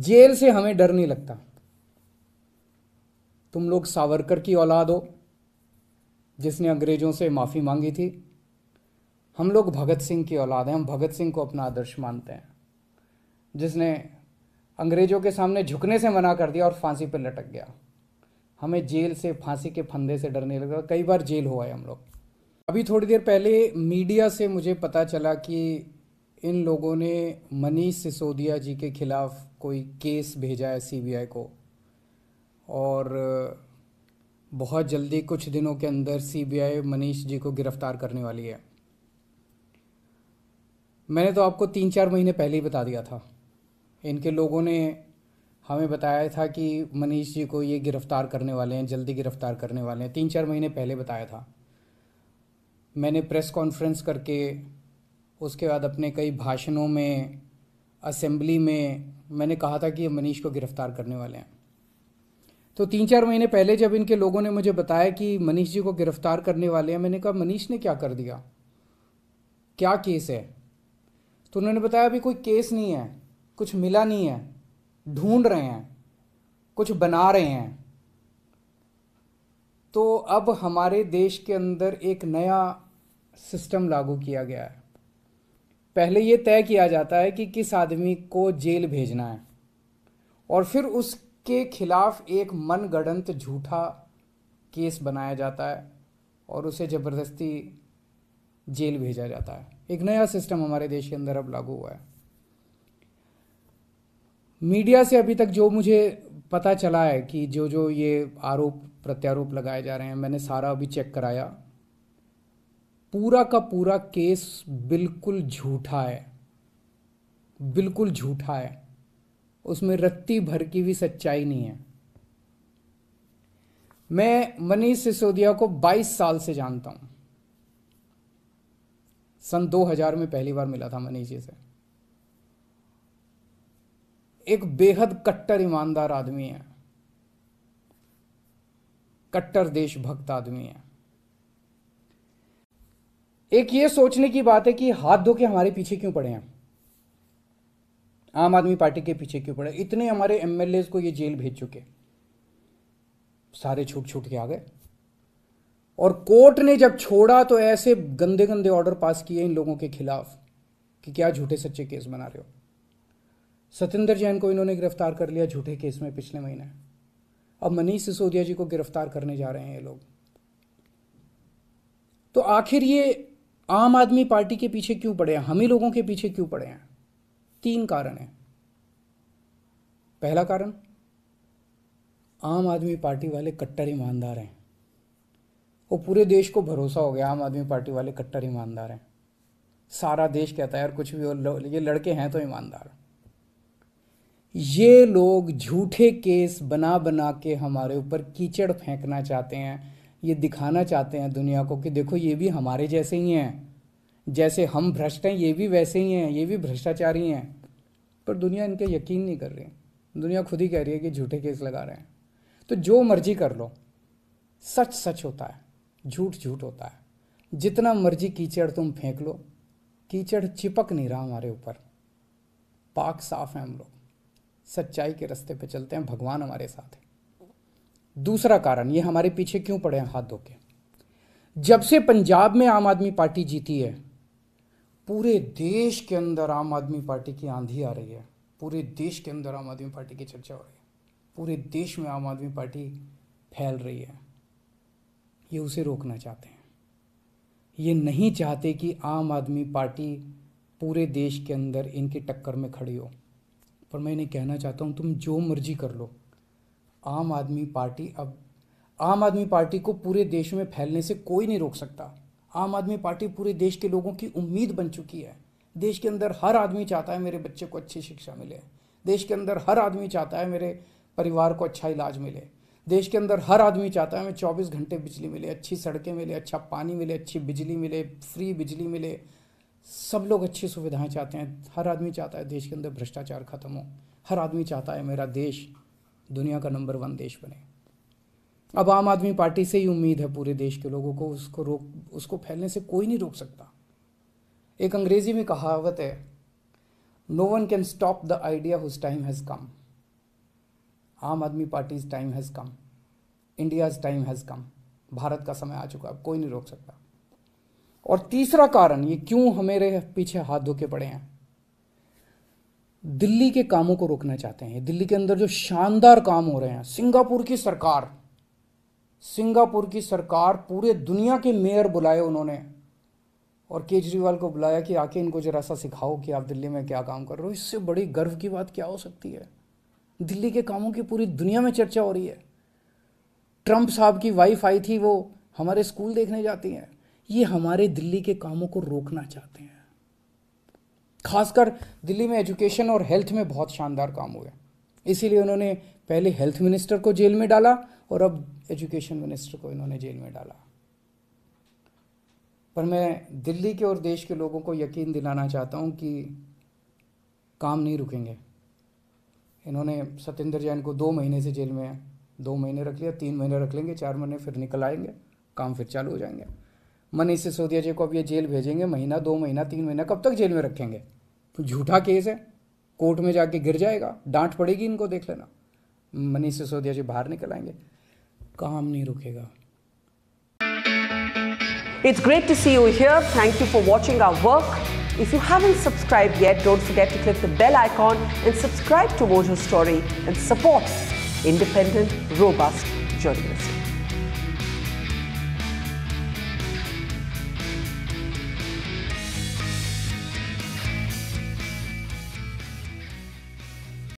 jail से हमें डर नहीं लगता तुम लोग सावरकर की औलाद हो जिसने अंग्रेजों से माफ़ी मांगी थी हम लोग भगत सिंह की औलाद हैं हम भगत सिंह को अपना आदर्श मानते हैं जिसने अंग्रेजों के सामने झुकने से मना कर दिया और फांसी पर लटक गया हमें जेल से फांसी के फंदे से डरने लगा कई बार जेल हुआ है हम लोग अभी थोड़ी देर पहले मीडिया से मुझे पता चला कि इन लोगों ने मनीष सिसोदिया जी के खिलाफ़ कोई केस भेजा है सीबीआई को और बहुत जल्दी कुछ दिनों के अंदर सीबीआई मनीष जी को गिरफ्तार करने वाली है मैंने तो आपको तीन चार महीने पहले ही बता दिया था इनके लोगों ने हमें बताया था कि मनीष जी को ये गिरफ़्तार करने वाले हैं जल्दी गिरफ़्तार करने वाले हैं तीन चार महीने पहले बताया था मैंने प्रेस कॉन्फ्रेंस करके उसके बाद अपने कई भाषणों में असेंबली में मैंने कहा था कि मनीष को गिरफ्तार करने वाले हैं तो तीन चार महीने पहले जब इनके लोगों ने मुझे बताया कि मनीष जी को गिरफ्तार करने वाले हैं मैंने कहा मनीष ने क्या कर दिया क्या केस है तो उन्होंने बताया अभी कोई केस नहीं है कुछ मिला नहीं है ढूंढ रहे हैं कुछ बना रहे हैं तो अब हमारे देश के अंदर एक नया सिस्टम लागू किया गया है पहले ये तय किया जाता है कि किस आदमी को जेल भेजना है और फिर उसके खिलाफ एक मनगढ़ंत झूठा केस बनाया जाता है और उसे ज़बरदस्ती जेल भेजा जाता है एक नया सिस्टम हमारे देश के अंदर अब लागू हुआ है मीडिया से अभी तक जो मुझे पता चला है कि जो जो ये आरोप प्रत्यारोप लगाए जा रहे हैं मैंने सारा अभी चेक कराया पूरा का पूरा केस बिल्कुल झूठा है बिल्कुल झूठा है उसमें रत्ती भर की भी सच्चाई नहीं है मैं मनीष सिसोदिया को 22 साल से जानता हूं सन 2000 में पहली बार मिला था मनीष जी से एक बेहद कट्टर ईमानदार आदमी है कट्टर देशभक्त आदमी है एक ये सोचने की बात है कि हाथ धो के हमारे पीछे क्यों पड़े हैं आम आदमी पार्टी के पीछे क्यों पड़े इतने हमारे एम को ये जेल भेज चुके सारे छूट छूट के आ गए और कोर्ट ने जब छोड़ा तो ऐसे गंदे गंदे ऑर्डर पास किए इन लोगों के खिलाफ कि क्या झूठे सच्चे केस बना रहे हो सतेंद्र जैन को इन्होंने गिरफ्तार कर लिया झूठे केस में पिछले महीने अब मनीष सिसोदिया जी को गिरफ्तार करने जा रहे हैं ये लोग तो आखिर ये आम आदमी पार्टी के पीछे क्यों पड़े हैं हम ही लोगों के पीछे क्यों पड़े हैं तीन कारण हैं पहला कारण आम आदमी पार्टी वाले कट्टर ईमानदार हैं वो पूरे देश को भरोसा हो गया आम आदमी पार्टी वाले कट्टर ईमानदार हैं सारा देश कहता है यार कुछ भी और ये लड़के हैं तो ईमानदार ये लोग झूठे केस बना बना के हमारे ऊपर कीचड़ फेंकना चाहते हैं ये दिखाना चाहते हैं दुनिया को कि देखो ये भी हमारे जैसे ही हैं जैसे हम भ्रष्ट हैं ये भी वैसे ही हैं ये भी भ्रष्टाचारी हैं पर दुनिया इनके यकीन नहीं कर रही दुनिया खुद ही कह रही है कि झूठे केस लगा रहे हैं तो जो मर्जी कर लो सच सच होता है झूठ झूठ होता है जितना मर्जी कीचड़ तुम फेंक लो कीचड़ चिपक नहीं रहा हमारे ऊपर पाक साफ है हम लोग सच्चाई के रास्ते पे चलते हैं भगवान हमारे साथ है दूसरा कारण ये हमारे पीछे क्यों पड़े हैं हाथ धो के जब से पंजाब में आम आदमी पार्टी जीती है पूरे देश के अंदर आम आदमी पार्टी की आंधी आ रही है पूरे देश के अंदर आम आदमी पार्टी की चर्चा हो रही है पूरे देश में आम आदमी पार्टी फैल रही है ये उसे रोकना चाहते हैं ये नहीं चाहते कि आम आदमी पार्टी पूरे देश के अंदर इनकी टक्कर में खड़ी हो पर मैं इन्हें कहना चाहता हूँ तुम जो मर्जी कर लो आम आदमी पार्टी अब आम आदमी पार्टी को पूरे देश में फैलने से कोई नहीं रोक सकता आम आदमी पार्टी पूरे देश के लोगों की उम्मीद बन चुकी है देश के अंदर हर आदमी चाहता है मेरे बच्चे को अच्छी शिक्षा मिले देश के अंदर हर आदमी चाहता है मेरे परिवार को अच्छा इलाज मिले देश के अंदर हर आदमी चाहता है हमें 24 घंटे बिजली मिले अच्छी सड़कें मिले अच्छा पानी मिले अच्छी बिजली मिले फ्री बिजली मिले सब लोग अच्छी सुविधाएं चाहते हैं हर आदमी चाहता है देश के अंदर भ्रष्टाचार खत्म हो हर आदमी चाहता है मेरा देश दुनिया का नंबर वन देश बने अब आम आदमी पार्टी से ही उम्मीद है पूरे देश के लोगों को उसको रोक उसको फैलने से कोई नहीं रोक सकता एक अंग्रेजी में कहावत है no one can stop the idea whose time has come Aam Aadmi party's time has come India's time has come Bharat का समय आ चुका है कोई नहीं रोक सकता और तीसरा कारण ये क्यों हमारे पीछे हाथ धोके पड़े हैं दिल्ली के कामों को रोकना चाहते हैं दिल्ली के अंदर जो शानदार काम हो रहे हैं सिंगापुर की सरकार सिंगापुर की सरकार पूरे दुनिया के मेयर बुलाए उन्होंने और केजरीवाल को बुलाया कि आके इनको जरा सा सिखाओ कि आप दिल्ली में क्या काम कर रहे हो इससे बड़ी गर्व की बात क्या हो सकती है दिल्ली के कामों की पूरी दुनिया में चर्चा हो रही है ट्रंप साहब की वाइफ आई थी वो हमारे स्कूल देखने जाती हैं ये हमारे दिल्ली के कामों को रोकना चाहते हैं खासकर दिल्ली में एजुकेशन और हेल्थ में बहुत शानदार काम हुए इसीलिए उन्होंने पहले हेल्थ मिनिस्टर को जेल में डाला और अब एजुकेशन मिनिस्टर को इन्होंने जेल में डाला पर मैं दिल्ली के और देश के लोगों को यकीन दिलाना चाहता हूँ कि काम नहीं रुकेंगे इन्होंने सत्येंद्र जैन को दो महीने से जेल में दो महीने रख लिया तीन महीने रख लेंगे चार महीने फिर निकल आएंगे काम फिर चालू हो जाएंगे मनीष सिसोदिया जी को अब ये जेल भेजेंगे महीना दो महीना तीन महीना कब तक जेल में रखेंगे तो झूठा केस है कोर्ट में जाके गिर जाएगा डांट पड़ेगी इनको देख लेना मनीष सिसोदिया जी बाहर निकल आएंगे काम नहीं रुकेगा it's great to see you here thank you for watching our work if you haven't subscribed yet don't forget to click the bell icon and subscribe to vote story and support independent robust journalist